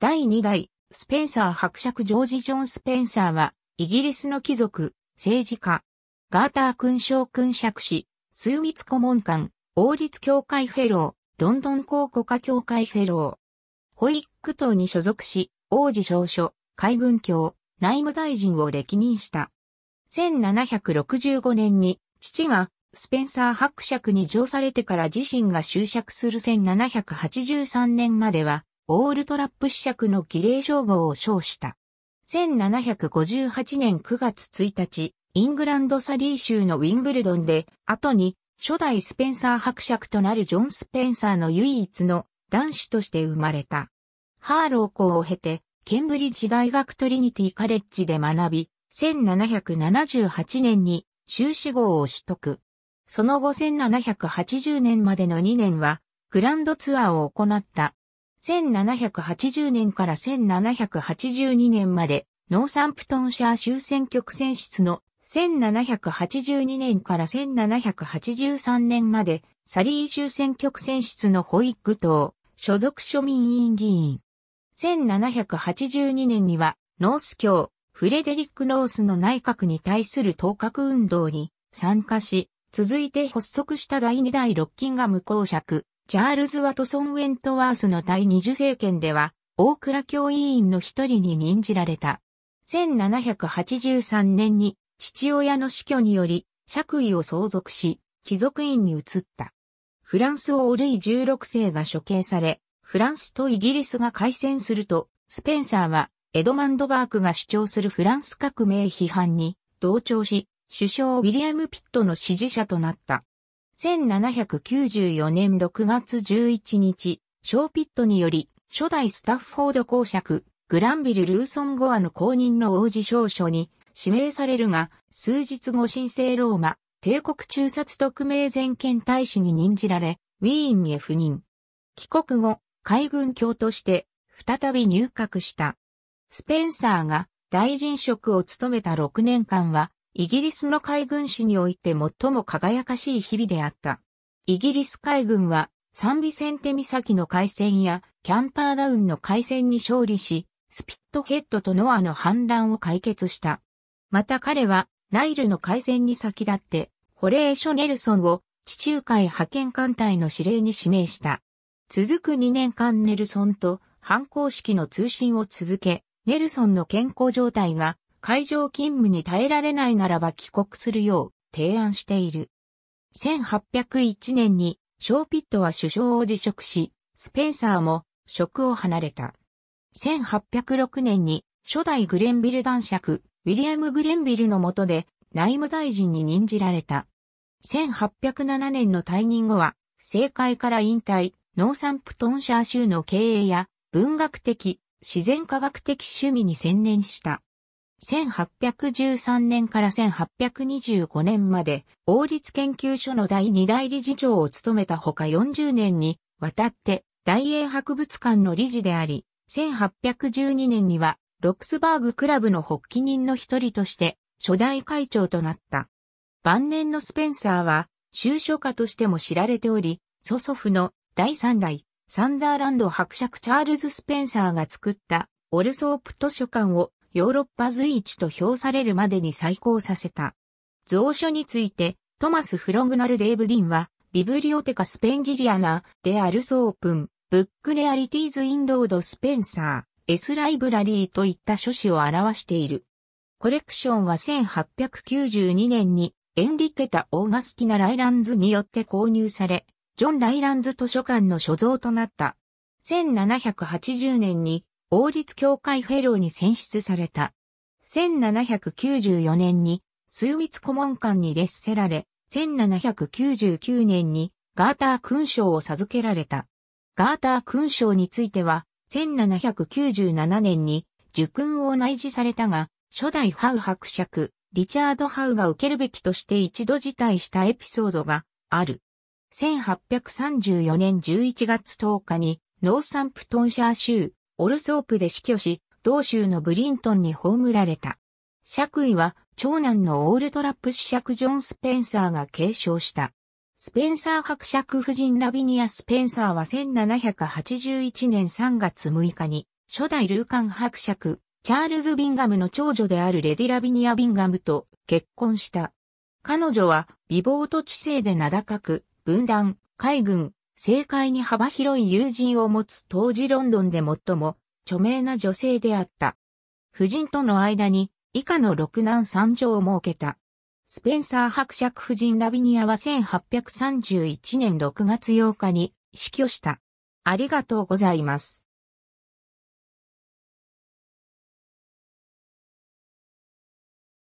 第2代、スペンサー伯爵ジョージ・ジョン・スペンサーは、イギリスの貴族、政治家、ガーター勲章勲爵士、数密顧問官、王立協会フェロー、ロンドン公国家協会フェロー。ホイック党に所属し、王子少書、海軍卿、内務大臣を歴任した。1765年に、父が、スペンサー伯爵に上されてから自身が就職する1783年までは、オールトラップ試着の儀礼称号を称した。1758年9月1日、イングランドサリー州のウィンブルドンで、後に初代スペンサー伯爵となるジョン・スペンサーの唯一の男子として生まれた。ハーロー校を経て、ケンブリッジ大学トリニティカレッジで学び、1778年に修士号を取得。その後1780年までの2年は、グランドツアーを行った1780年から1782年まで、ノーサンプトンシャー州選挙区選出の1782年から1783年まで、サリー州選挙区選出のホイッグ党、所属庶民委員議員。1782年には、ノース教、フレデリック・ノースの内閣に対する当格運動に参加し、続いて発足した第2代ロッキンガム公爵、チャールズ・ワトソン・ウェントワースの第二次政権では、大倉教委員の一人に任じられた。1783年に父親の死去により、爵位を相続し、貴族院に移った。フランスをオルイ16世が処刑され、フランスとイギリスが開戦すると、スペンサーは、エドマンドバークが主張するフランス革命批判に同調し、首相ウィリアム・ピットの支持者となった。1794年6月11日、ショーピットにより、初代スタッフォード公爵、グランビル・ルーソン・ゴアの公認の王子証書に指名されるが、数日後神聖ローマ、帝国中殺特命全権大使に任じられ、ウィーンへ赴任。帰国後、海軍卿として、再び入閣した。スペンサーが大臣職を務めた6年間は、イギリスの海軍史において最も輝かしい日々であった。イギリス海軍は、サンビセンテ岬の海戦やキャンパーダウンの海戦に勝利し、スピットヘッドとノアの反乱を解決した。また彼は、ナイルの海戦に先立って、ホレーショ・ネルソンを地中海派遣艦隊の指令に指名した。続く2年間ネルソンと反抗式の通信を続け、ネルソンの健康状態が会場勤務に耐えられないならば帰国するよう提案している。1801年にショーピットは首相を辞職し、スペンサーも職を離れた。1806年に初代グレンビル男爵、ウィリアム・グレンビルの下で内務大臣に任じられた。1807年の退任後は、政界から引退、ノーサンプトンシャー州の経営や文学的、自然科学的趣味に専念した。1813年から1825年まで、王立研究所の第二代理事長を務めたほか40年にわたって、大英博物館の理事であり、1812年には、ロックスバーグクラブの発起人の一人として、初代会長となった。晩年のスペンサーは、修書家としても知られており、祖祖父の第三代、サンダーランド伯爵チャールズ・スペンサーが作った、オルソープ図書館をヨーロッパ随一と評されるまでに再興させた。蔵書について、トマス・フログナル・デーブ・ディンは、ビブリオテカ・スペンジリアナ・デ・アルソープン、ブック・レアリティーズ・イン・ロード・スペンサー、エス・ライブラリーといった書誌を表している。コレクションは1892年にエンリケタ・オーガスティナ・ライランズによって購入され、ジョン・ライランズ図書館の所蔵となった。1780年に王立協会フェローに選出された。1794年に、枢密顧問官に列せられ、1799年にガーター勲章を授けられた。ガーター勲章については、1797年に受勲を内示されたが、初代ハウ伯爵、リチャード・ハウが受けるべきとして一度辞退したエピソードがある。1834年11月10日に、ノーサンプトンシャー州オルソープで死去し、同州のブリントンに葬られた。爵位は、長男のオールトラップ司爵ジョン・スペンサーが継承した。スペンサー伯爵夫人ラビニア・スペンサーは1781年3月6日に、初代ルーカン伯爵、チャールズ・ビンガムの長女であるレディ・ラビニア・ビンガムと結婚した。彼女は、美貌と知性で名高く、分断、海軍、政界に幅広い友人を持つ当時ロンドンで最も著名な女性であった。夫人との間に以下の六男三女を設けた。スペンサー伯爵夫人ラビニアは1831年6月8日に死去した。ありがとうございます。